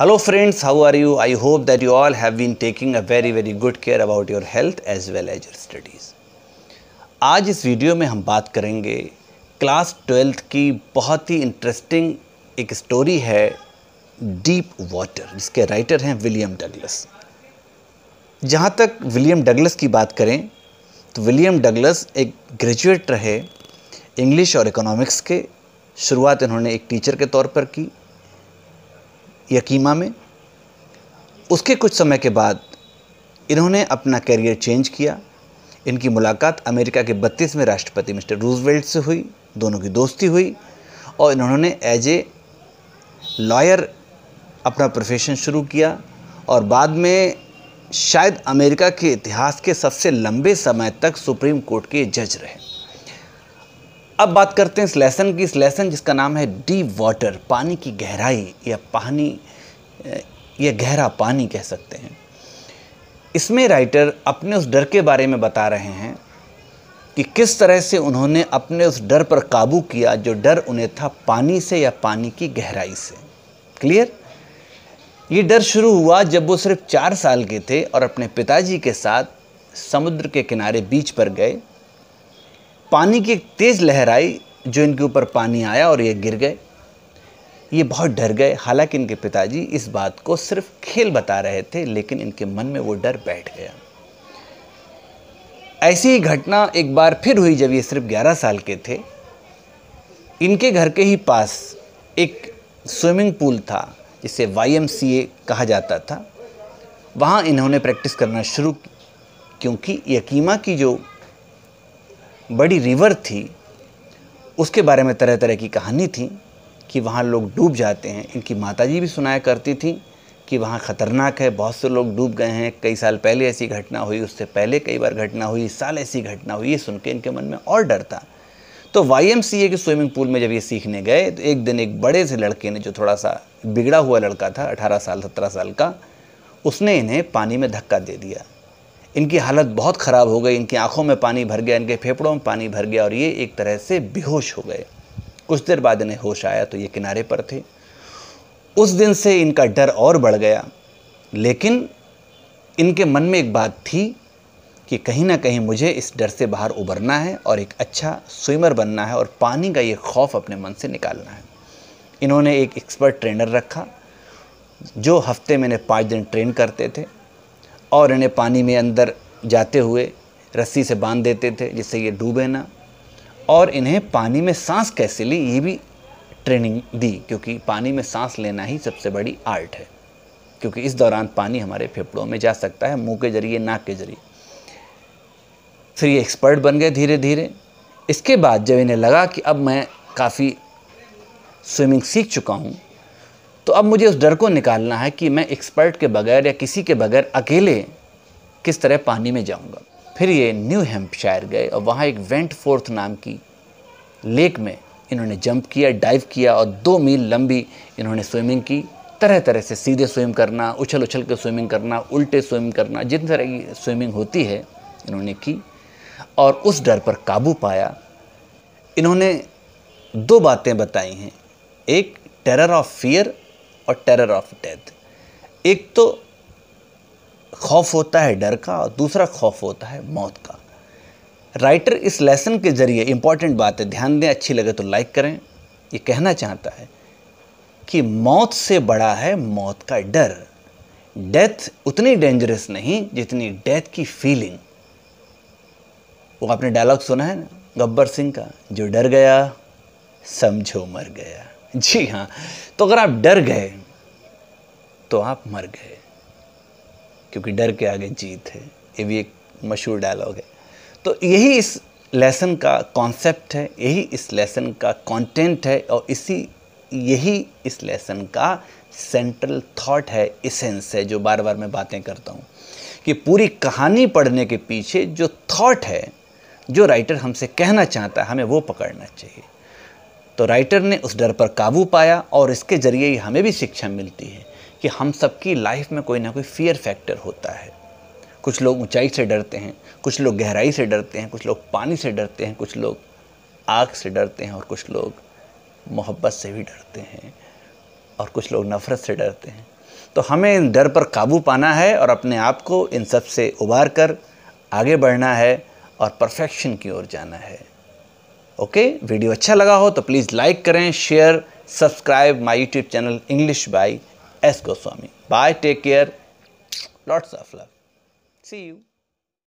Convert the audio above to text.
hello friends how are you I hope that you all have been taking a very very good care about your health as well as your studies आज इस video में हम बात करेंगे class twelfth की बहुत ही interesting एक स्टोरी है डीप वाटर जिसके राइटर हैं विलियम डगलस जहाँ तक विलियम डगलस की बात करें तो विलियम डगलस एक ग्रेजुएट रहे इंग्लिश और इकोनॉमिक्स के शुरुआत इन्होंने एक टीचर के तौर पर की यकीमा में उसके कुछ समय के बाद इन्होंने अपना करियर चेंज किया इनकी मुलाकात अमेरिका के बत्तीसवें राष्ट्रपति मिस्टर रूजवेल्ट से हुई दोनों की दोस्ती हुई और इन्होंने एज ए लॉयर अपना प्रोफेशन शुरू किया और बाद में शायद अमेरिका के इतिहास के सबसे लंबे समय तक सुप्रीम कोर्ट के जज रहे अब बात करते हैं इस लेसन की इस लेसन जिसका नाम है डीप वाटर पानी की गहराई या पानी या गहरा पानी कह सकते हैं इसमें राइटर अपने उस डर के बारे में बता रहे हैं कि किस तरह से उन्होंने अपने उस डर पर काबू किया जो डर उन्हें था पानी से या पानी की गहराई से क्लियर ये डर शुरू हुआ जब वो सिर्फ चार साल के थे और अपने पिताजी के साथ समुद्र के किनारे बीच पर गए पानी की एक तेज़ लहर आई जो इनके ऊपर पानी आया और ये गिर गए ये बहुत डर गए हालांकि इनके पिताजी इस बात को सिर्फ खेल बता रहे थे लेकिन इनके मन में वो डर बैठ गया ऐसी ही घटना एक बार फिर हुई जब ये सिर्फ 11 साल के थे इनके घर के ही पास एक स्विमिंग पूल था जिसे वाई कहा जाता था वहाँ इन्होंने प्रैक्टिस करना शुरू की क्योंकि यकीमा की जो बड़ी रिवर थी उसके बारे में तरह तरह की कहानी थी कि वहाँ लोग डूब जाते हैं इनकी माताजी भी सुनाया करती थी कि वहाँ ख़तरनाक है बहुत से लोग डूब गए हैं कई साल पहले ऐसी घटना हुई उससे पहले कई बार घटना हुई इस साल ऐसी घटना हुई ये सुन के इनके मन में और डर था तो वाई एम सी ए के स्विमिंग पूल में जब ये सीखने गए तो एक दिन एक बड़े से लड़के ने जो थोड़ा सा बिगड़ा हुआ लड़का था अठारह साल सत्रह साल का उसने इन्हें पानी में धक्का दे दिया इनकी हालत बहुत ख़राब हो गई इनकी आंखों में पानी भर गया इनके फेफड़ों में पानी भर गया और ये एक तरह से बेहोश हो गए कुछ देर बाद इन्हें होश आया तो ये किनारे पर थे उस दिन से इनका डर और बढ़ गया लेकिन इनके मन में एक बात थी कि कहीं ना कहीं मुझे इस डर से बाहर उबरना है और एक अच्छा स्विमर बनना है और पानी का ये खौफ अपने मन से निकालना है इन्होंने एक एक्सपर्ट ट्रेनर रखा जो हफ्ते में इन्हें पाँच दिन ट्रेन करते थे और इन्हें पानी में अंदर जाते हुए रस्सी से बांध देते थे जिससे ये डूबे ना और इन्हें पानी में सांस कैसे ली ये भी ट्रेनिंग दी क्योंकि पानी में सांस लेना ही सबसे बड़ी आर्ट है क्योंकि इस दौरान पानी हमारे फेफड़ों में जा सकता है मुंह के जरिए नाक के जरिए फिर ये एक्सपर्ट बन गए धीरे धीरे इसके बाद जब इन्हें लगा कि अब मैं काफ़ी स्विमिंग सीख चुका हूँ तो अब मुझे उस डर को निकालना है कि मैं एक्सपर्ट के बगैर या किसी के बगैर अकेले किस तरह पानी में जाऊंगा फिर ये न्यू हेम्पशायर गए और वहाँ एक वेंट फोर्थ नाम की लेक में इन्होंने जंप किया डाइव किया और दो मील लंबी इन्होंने स्विमिंग की तरह तरह से सीधे स्विम करना उछल उछल के स्विमिंग करना उल्टे स्विम करना जिन तरह की स्विमिंग होती है इन्होंने की और उस डर पर काबू पाया इन्होंने दो बातें बताई हैं एक टेरर ऑफ फियर और टेरर ऑफ डेथ एक तो खौफ होता है डर का और दूसरा खौफ होता है मौत का राइटर इस लेसन के ज़रिए इम्पॉर्टेंट बात है ध्यान दें अच्छी लगे तो लाइक करें ये कहना चाहता है कि मौत से बड़ा है मौत का डर डेथ उतनी डेंजरस नहीं जितनी डेथ की फीलिंग वो आपने डायलॉग सुना है ना गब्बर सिंह का जो डर गया समझो मर गया जी हाँ तो अगर आप डर गए तो आप मर गए क्योंकि डर के आगे जीत है ये भी एक मशहूर डायलॉग है तो यही इस लेसन का कॉन्सेप्ट है यही इस लेसन का कंटेंट है और इसी यही इस लेसन का सेंट्रल थॉट है इसेंस है जो बार बार मैं बातें करता हूँ कि पूरी कहानी पढ़ने के पीछे जो थॉट है जो राइटर हमसे कहना चाहता है हमें वो पकड़ना चाहिए तो राइटर ने उस डर पर काबू पाया और इसके ज़रिए हमें भी शिक्षा मिलती है कि हम सबकी लाइफ में कोई ना कोई फियर फैक्टर होता है कुछ लोग ऊंचाई से डरते हैं कुछ लोग गहराई से डरते हैं कुछ लोग पानी से डरते हैं कुछ लोग आग से डरते हैं और कुछ लोग मोहब्बत से भी डरते हैं और कुछ लोग नफ़रत से डरते हैं तो हमें इन डर पर काबू पाना है और अपने आप को इन सब से उबार कर आगे बढ़ना है और परफेक्शन की ओर जाना है ओके वीडियो अच्छा लगा हो तो प्लीज़ लाइक करें share subscribe my YouTube channel English by S Goswami bye take care lots of love see you